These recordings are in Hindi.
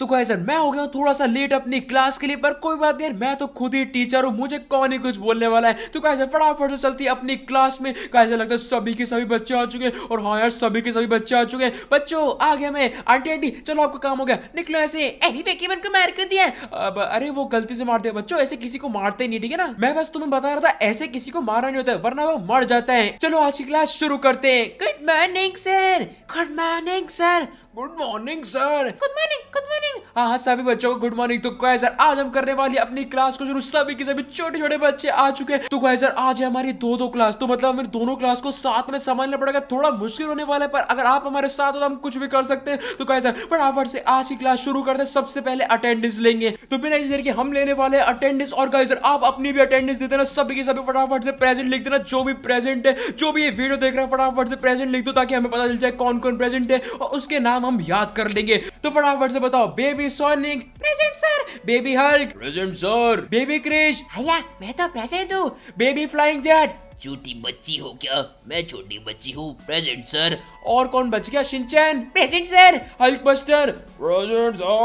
तो गाय सर मैं हो गया हूँ थोड़ा सा लेट अपनी क्लास के लिए पर कोई बात नहीं मैं तो खुद ही टीचर हूँ मुझे कौन ही कुछ बोलने वाला है तो गाय सर फटाफट से चलती अपनी क्लास में गाय सर लगता है सभी के सभी बच्चे आ चुके हैं और हाँ यार सभी के सभी बच्चे आ चुके हैं बच्चों आ गया मैं आंटी आंटी चलो आपका काम हो गया निकलो ऐसे एनी को मार कर दिया अब अरे वो गलती से मार दिया बच्चों ऐसे किसी को मारते नहीं ठीक है ना मैं बस तुम्हें बता रहा था ऐसे किसी को मारा नहीं होता वरना वो मर जाता है चलो आज की क्लास शुरू करते हैं good morning sir good morning sir Good morning, sir. Good morning. Good morning. हाँ हाँ सभी बच्चों को गुड मॉर्निंग तो गाइस सर आज हम करने वाले अपनी क्लास को शुरू सभी के सभी छोटे छोटे बच्चे आ चुके हैं तो गाइस सर आज है हमारी दो दो क्लास तो मतलब हमें दोनों क्लास को साथ में समझना पड़ेगा थोड़ा मुश्किल होने वाला है पर अगर आप हमारे साथ हो तो हम कुछ भी कर सकते हैं तो गाइस सर फटाफट से आज की क्लास शुरू करते हैं सबसे पहले अटेंडेंस लेंगे तो बिना इस देर के हम लेने वाले हैं अटेंडेंस और गाइस सर आप अपनी भी अटेंडेंस दे देना सभी के सभी फटाफट से प्रेजेंट लिख देना जो भी प्रेजेंट है जो भी ये वीडियो देख रहे हैं फटाफट से प्रेजेंट लिख दो ताकि हमें पता चल जाए कौन कौन प्रेजेंट है और उसके नाम हम याद कर लेंगे तो फटाफट से बताओ baby Sonic present sir baby Hulk present sir baby Krish भैया मैं तो प्रेजेंट हूँ बेबी फ्लाइंग जेट छोटी बच्ची हो क्या मैं छोटी बच्ची हूँ प्रेजेंट सर और कौन बच गया Shinchan present sir Hulk buster present sir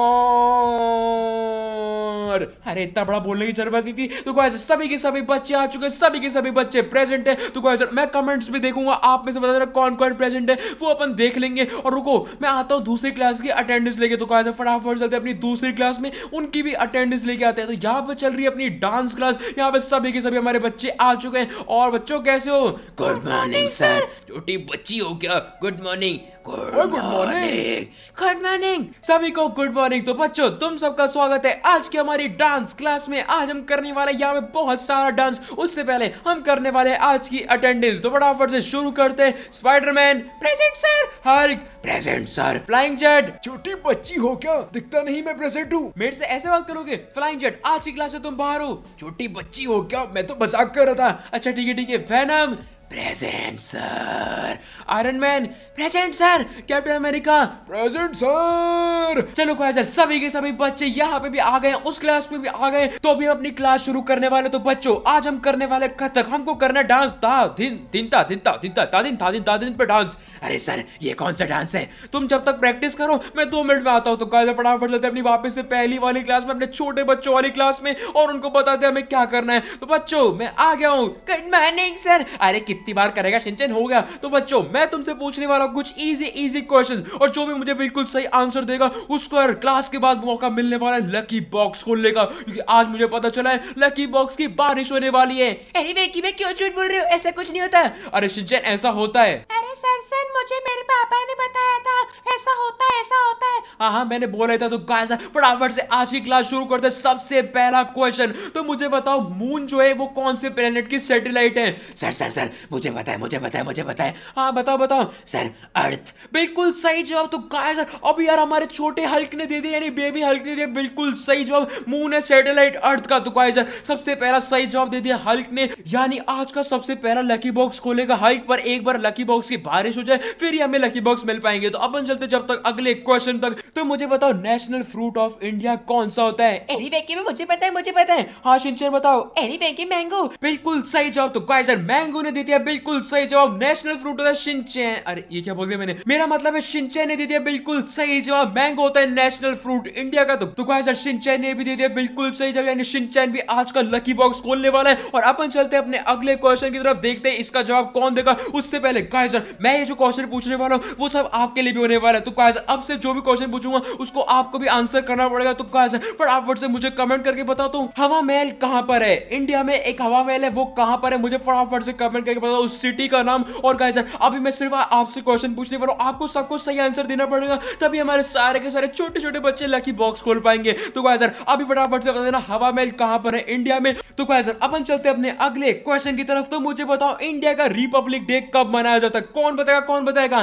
और अरे इतना बड़ा बोलने की जरूरत नहीं थी तो गाइस सभी के सभी बच्चे आ चुके हैं सभी के सभी बच्चे प्रेजेंट है तो सर मैं कमेंट्स भी देखूंगा आप में से बता कौन कौन प्रेजेंट है वो अपन देख लेंगे और रुको मैं आता हूँ दूसरी क्लास की अटेंडेंस लेके तो गाइस फटाफट चलते अपनी दूसरी क्लास में उनकी भी अटेंडेंस लेके आते हैं तो यहाँ पर चल रही है अपनी डांस क्लास यहाँ पे सभी के सभी हमारे बच्चे आ चुके हैं और बच्चों कैसे हो गुड मॉर्निंग सर छोटी बच्ची हो क्या good morning good morning good morning सभी को गुड मॉर्निंग तो बच्चों तुम सबका स्वागत है आज की हमारी डांस क्लास में आज हम करने वाले यहाँ पे बहुत सारा डांस उससे पहले हम करने वाले आज की अटेंडेंस तो फटाफट से शुरू करते हैं Spiderman present sir Hulk present sir flying jet छोटी बच्ची हो क्या दिखता नहीं मैं प्रेजेंट हूँ मेरे से ऐसे बात करोगे फ्लाइंग जेट आज की क्लास से तुम बाहर हो छोटी बच्ची हो क्या मैं तो मजाक कर रहा था अच्छा ठीक है ठीक है Venom present sir Iron Man present sir Captain America present sir चलो सर सभी के सभी बच्चे यहाँ पे भी आ गए उस क्लास में भी आ गए तो अभी हम अपनी क्लास शुरू करने वाले तो बच्चों आज हम करने वाले कथक हमको करना डांस था दिन दिन था दिन था दिन था था दिन था दिन था दिन पे डांस अरे सर ये कौन सा डांस है तुम जब तक प्रैक्टिस करो मैं दो मिनट में आता हूँ तो गाइस फटाफट लेते अपनी वापस से पहली वाली क्लास में अपने छोटे बच्चों वाली क्लास में और उनको बताते हमें क्या करना है तो बच्चों मैं आ गया हूँ गुड मॉर्निंग सर अरे कितनी बार करेगा सिंचन हो गया तो बच्चों मैं मैं तुमसे पूछने वाला हूँ कुछ इजी इजी क्वेश्चन और जो भी मुझे बिल्कुल सही आंसर देगा उसको यार क्लास के बाद मौका मिलने वाला है लकी बॉक्स खोलने का क्योंकि आज मुझे पता चला है लकी बॉक्स की बारिश होने वाली है अरे मैं क्यों झूठ बोल ऐसा कुछ नहीं होता अरे शिंचन ऐसा होता है सनसन मुझे मेरे पापा ने बताया था ऐसा होता है ऐसा होता है हाँ मैंने बोला था तो गाइस फटाफट से आज की क्लास शुरू करते सबसे पहला क्वेश्चन तो मुझे बताओ मून जो है वो कौन से प्लेनेट की सैटेलाइट है सर सर सर मुझे बताए मुझे बताए मुझे बताए हाँ बताओ बताओ सर अर्थ बिल्कुल सही जवाब तो गाइस अब यार हमारे छोटे हल्क ने दे दिया यानी बेबी हल्क ने दिया बिल्कुल सही जवाब मून है सैटेलाइट अर्थ का तो गाइस सबसे पहला सही जवाब दे दिया हल्क ने यानी आज का सबसे पहला लकी बॉक्स खोलेगा हल्क पर एक बार लकी बॉक्स की बारिश हो जाए फिर ही हमें लकी बॉक्स मिल पाएंगे तो अपन चलते जब तक अगले क्वेश्चन तक तो मुझे बताओ नेशनल फ्रूट ऑफ इंडिया कौन सा होता है एरी फेंकी में मुझे पता है मुझे पता है हाँ शिंचन बताओ एरी फेंकी मैंगो बिल्कुल सही जवाब तो गाइस यार मैंगो ने दे दिया बिल्कुल सही जवाब नेशनल फ्रूट होता है शिंचन अरे ये क्या बोल दिया मैंने मेरा मतलब है शिंचन ने दे दिया बिल्कुल सही जवाब मैंगो होता है नेशनल फ्रूट इंडिया का तो गाइस तो यार शिंचन ने भी दे दिया बिल्कुल सही जवाब यानी शिंचन भी आज का लकी बॉक्स खोलने वाला है और अपन चलते हैं अपने अगले क्वेश्चन की तरफ देखते हैं इसका जवाब कौन देगा उससे पहले गाइस यार मैं ये जो क्वेश्चन पूछने वाला हूँ वो सब आपके लिए भी होने वाला है तो गाइस अब से जो भी क्वेश्चन पूछूंगा उसको आपको भी आंसर करना पड़ेगा तो गाइस फटाफट से मुझे कमेंट करके बता दो तो हवा महल कहाँ पर है इंडिया में एक हवा महल है वो कहाँ पर है मुझे फटाफट से कमेंट करके बताओ उस सिटी का नाम और गाइस अभी मैं सिर्फ आपसे क्वेश्चन पूछने वाला हूँ आपको सबको सही आंसर देना पड़ेगा तभी हमारे सारे के सारे छोटे छोटे बच्चे लकी बॉक्स खोल पाएंगे तो सर अभी फटाफट से बता देना हवा महल कहाँ पर है इंडिया में तो सर अपन चलते अपने अगले क्वेश्चन की तरफ तो मुझे बताओ इंडिया का रिपब्लिक डे कब मनाया जाता है कौन बताएगा कौन बताएगा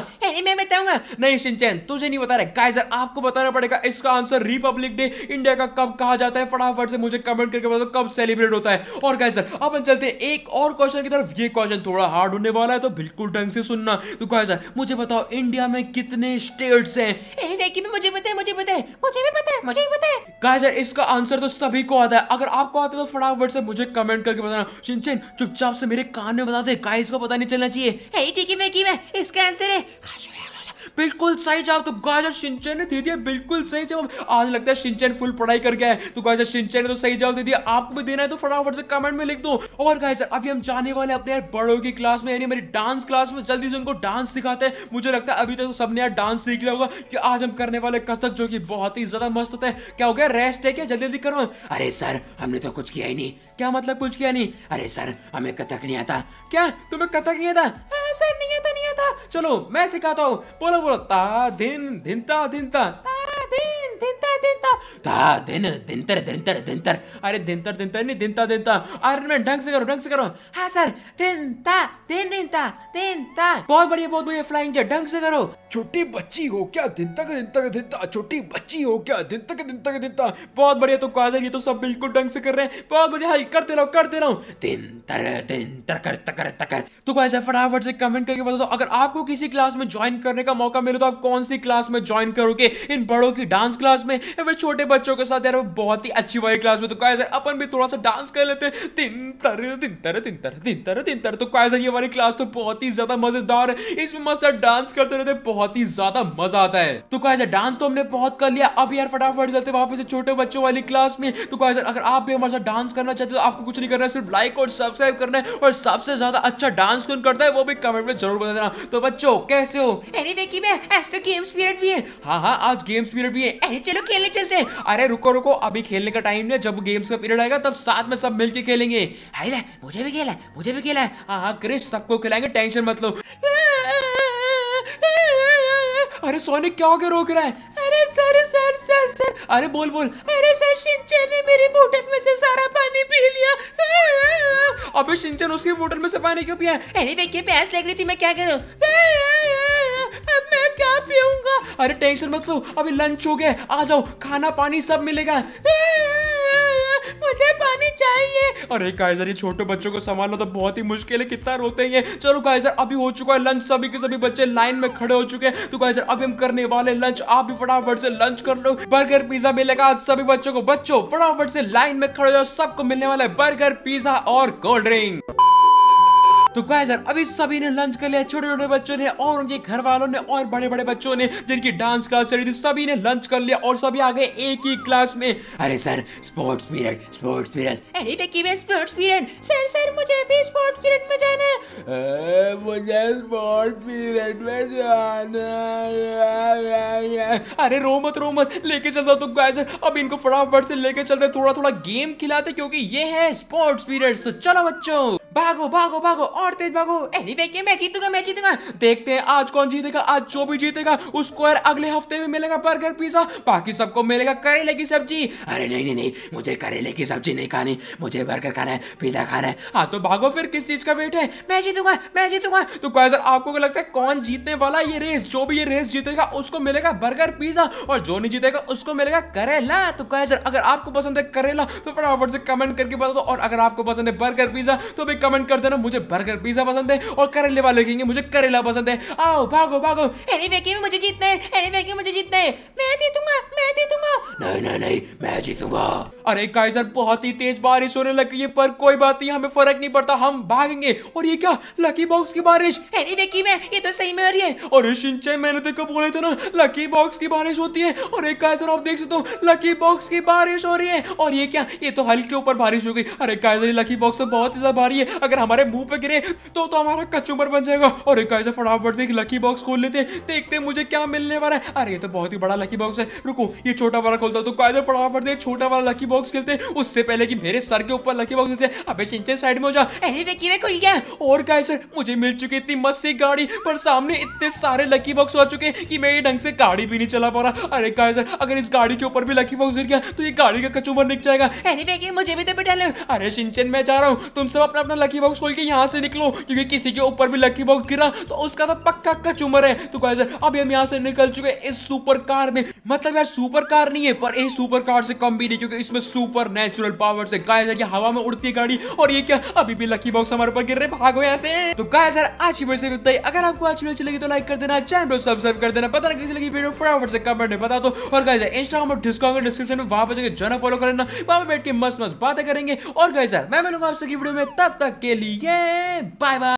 मैं बताऊंगा नहीं सिंचैन तुझे नहीं बता रहे काइजर आपको बताना पड़ेगा इसका आंसर रिपब्लिक डे इंडिया का कब कहा जाता है फटाफट से मुझे कमेंट करके बताओ कब सेलिब्रेट होता है और काइजर अब हम चलते हैं एक और क्वेश्चन की तरफ ये क्वेश्चन थोड़ा हार्ड होने वाला है तो बिल्कुल ढंग से सुनना तो काइजर मुझे बताओ इंडिया में कितने स्टेट्स हैं मुझे बताए मुझे बताए मुझे भी पता है मुझे भी पता है काइजर इसका आंसर तो सभी को आता है अगर आपको आता है तो फटाफट से मुझे कमेंट करके बताना सिंचन चुपचाप से मेरे कान में बता दे काइज को पता नहीं चलना चाहिए ठीक है मैं है इसका आंसर है बिल्कुल सही जवाब तो गाजा सिंचन ने दे दिया बिल्कुल सही जवाब आज लगता है सिंचन फुल पढ़ाई कर गया है तो गाजा सिंचन ने तो सही जवाब दे दिया आपको भी देना है तो फटाफट से कमेंट में लिख दो और गाय सर अभी हम जाने वाले अपने यार बड़ों की क्लास में यानी मेरी डांस क्लास में जल्दी से उनको डांस सिखाते हैं मुझे लगता है अभी तक तो सबने यार डांस सीख लिया होगा कि आज हम करने वाले कथक जो की बहुत ही ज्यादा मस्त होता है क्या हो गया रेस्ट है क्या जल्दी जल्दी करो अरे सर हमने तो कुछ किया ही नहीं क्या मतलब कुछ किया नहीं अरे सर हमें कथक नहीं आता क्या तुम्हें कथक नहीं आता सर नहीं आता था चलो मैं सिखाता हूँ बोलो बोलो ता दिन धिनता धिनता दिनता दिनता ता दिन दिनतर दिनतर दिनतर अरे दिनतर दिनतर नहीं दिनता दिनता अरे मैं ढंग से करो ढंग से करो हाँ सर दिनता दिन दिनता दिनता बहुत बढ़िया बहुत बढ़िया फ्लाइंग जेट ढंग से करो छोटी बच्ची हो क्या दिन तक दिन तक दिन तक छोटी बच्ची हो क्या दिन तक दिन तक दिन तक बहुत बढ़िया तो काजल ये तो सब बिल्कुल ढंग से कर रहे हैं बहुत बढ़िया हाई करते रहो करते रहो दिन तर दिन तर कर तकर तकर तो गाइस फटाफट से कमेंट करके बता दो अगर आपको किसी क्लास में ज्वाइन करने का मौका मिले तो आप कौन सी क्लास में ज्वाइन करोगे इन बड़ों की डांस क्लास क्लास में या फिर छोटे बच्चों के साथ यार वो बहुत ही अच्छी वाली क्लास में तो गाइस अपन भी थोड़ा सा डांस कर लेते तीन तर तीन तर तीन तर तीन तर तीन तर तो गाइस ये वाली क्लास तो बहुत ही ज्यादा मजेदार है इसमें मस्त डांस करते रहते बहुत ही ज्यादा मजा आता है तो गाइस डांस तो हमने बहुत कर लिया अब यार फटाफट चलते वापस से छोटे बच्चों वाली क्लास में तो गाइस अगर आप भी हमारे साथ डांस करना चाहते हो तो आपको कुछ नहीं करना है सिर्फ लाइक और सब्सक्राइब करना है और सबसे ज्यादा अच्छा डांस कौन करता है वो भी कमेंट में जरूर बता देना तो बच्चों कैसे हो एनीवे की मैं आज तो गेम्स पीरियड भी है हाँ हाँ आज गेम्स पीरियड भी है चलो खेलने चलते हैं अरे रुको रुको अभी खेलने का टाइम नहीं जब गेम्स का पीरियड आएगा तब साथ में सब मिलके खेलेंगे है मुझे भी खेला है मुझे भी खेला है हाँ क्रिश सबको खिलाएंगे टेंशन मत लो अरे सोनिक क्या हो गया रोक रहा है अरे सर सर सर सर अरे बोल बोल अरे सर शिंचन ने मेरी बोतल में से सारा पानी पी लिया अबे शिंचन उसकी बोतल में से पानी क्यों पिया अरे क्या प्यास लग रही थी मैं क्या करूं पीऊंगा अरे टेंशन मत लो अभी लंच हो गया आ जाओ खाना पानी सब मिलेगा मुझे पानी चाहिए अरे काइजर ये छोटे बच्चों को संभालना तो बहुत ही मुश्किल है कितना रोते हैं चलो काइजर अभी हो चुका है लंच सभी के सभी बच्चे लाइन में खड़े हो चुके हैं तो काइजर अभी हम करने वाले लंच आप भी फटाफट से लंच कर लो बर्गर पिज्जा मिलेगा आज सभी बच्चों को बच्चों फटाफट से लाइन में खड़े हो सबको मिलने वाला है बर्गर पिज्जा और कोल्ड ड्रिंक तो गाय यार अभी सभी ने लंच कर लिया छोटे छोटे बच्चों ने और उनके घर वालों ने और बड़े बड़े बच्चों ने जिनकी डांस क्लास रही थी सभी ने लंच कर लिया और सभी आ गए एक ही क्लास में अरे sir sports period sports period अरे बेकी वे स्पोर्ट्स पीरियड सर सर मुझे भी स्पोर्ट्स पीरियड में जाना है मुझे स्पोर्ट्स पीरियड में जाना अरे रो मत रो मत लेके चलता तो गाय अब इनको फटाफट से लेके चलते थोड़ा थोड़ा गेम खिलाते क्योंकि ये है स्पोर्ट्स पीरियड तो चलो बच्चों भागो भागो भागो और तेज भागो एनी मैं जीतूंगा मैं जीतूंगा देखते हैं आज कौन जीतेगा आज जो भी जीतेगा उसको यार अगले हफ्ते में मिलेगा बर्गर पिज्जा बाकी सबको मिलेगा करेले की सब्जी अरे नहीं नहीं नहीं मुझे करेले की सब्जी नहीं खानी मुझे बर्गर खाना है पिज्जा खाना है हाँ तो भागो फिर किस चीज का वेट है मैं जीतूंगा मैं जीतूंगा तो सर आपको क्या लगता है कौन जीतने वाला ये रेस जो भी ये रेस जीतेगा उसको मिलेगा बर्गर पिज्जा और जो नहीं जीतेगा उसको मिलेगा करेला तो सर अगर आपको पसंद है करेला तो फटाफट से कमेंट करके बता दो और अगर आपको पसंद है बर्गर पिज्जा तो भी कमेंट कर देना मुझे बर्गर पिज्जा पसंद है और करेले वाले कहेंगे मुझे करेला पसंद है आओ भागो भागो मुझे जीतने मुझे जीतने नहीं नहीं नहीं मैं जीतूंगा अरे काइजर बहुत ही तेज बारिश होने लगी है पर कोई बात नहीं हमें फर्क नहीं पड़ता हम भागेंगे और ये क्या लकी बॉक्स की बारिश अरे वेकी मैं ये तो सही में हो रही है और शिंचे मैंने देखो तो बोले थे ना लकी बॉक्स की बारिश होती है और एक काइजर आप देख सकते हो लकी बॉक्स की बारिश हो रही है और ये क्या ये तो हल्के ऊपर बारिश हो गई अरे काइजर लकी बॉक्स तो बहुत ज्यादा भारी है अगर हमारे मुंह पे गिरे तो तो हमारा कचूमर बन जाएगा और एक ऐसे फटाफट से एक लकी बॉक्स खोल लेते देखते मुझे क्या मिलने वाला है अरे ये तो बहुत ही बड़ा लकी बॉक्स है रुको ये छोटा वाला खोलता तो गाइस फटाफट से छोटा वाला लकी बॉक्स खेलते उससे पहले कि मेरे सर के ऊपर लकी बॉक्स जैसे अबे चिंचन साइड में हो जा अरे खुल गया और कहे सर मुझे मिल चुकी इतनी मस्त सी गाड़ी पर सामने इतने सारे लकी बॉक्स आ चुके कि मैं ये ढंग से गाड़ी भी नहीं चला पा रहा अरे कहे सर अगर इस गाड़ी के ऊपर भी लकी बॉक्स गिर गया तो ये गाड़ी का कचूमर निक जाएगा अरे मुझे भी तो बिठा लो अरे चिंचन मैं जा रहा हूँ तुम सब अपना अपना लकी बॉक्स खोल के यहाँ से निकलो क्योंकि किसी के ऊपर भी लकी बॉक्स गिरा तो उसका तो पक्का कच उमर है तो गाइजर अब हम यहाँ से निकल चुके इस सुपर कार में मतलब यार सुपर कार नहीं है पर सुपर कार से कम भी नहीं क्योंकि इसमें सुपर नेचुरल पावर से गाय ये हवा में उड़ती है गाड़ी और ये क्या अभी भी लकी बॉक्स हमारे ऊपर गिर रहे भागो यहाँ से तो गाय सर आज की वैसे से अगर आपको आज वीडियो लगी तो लाइक कर देना चैनल सब्सक्राइब कर देना पता नहीं लगी वीडियो फटाफट से कमेंट में बता दो और गाय इंस्टाग्राम और डिस्काउंट डिस्क्रिप्शन में वहां पर जाकर जाना फॉलो करना वहां पर बैठ के मस्त मस्त बातें करेंगे और गाय सर मैं मिलूंगा आपसे वीडियो में तब तक Kelly. Yeah. Bye bye.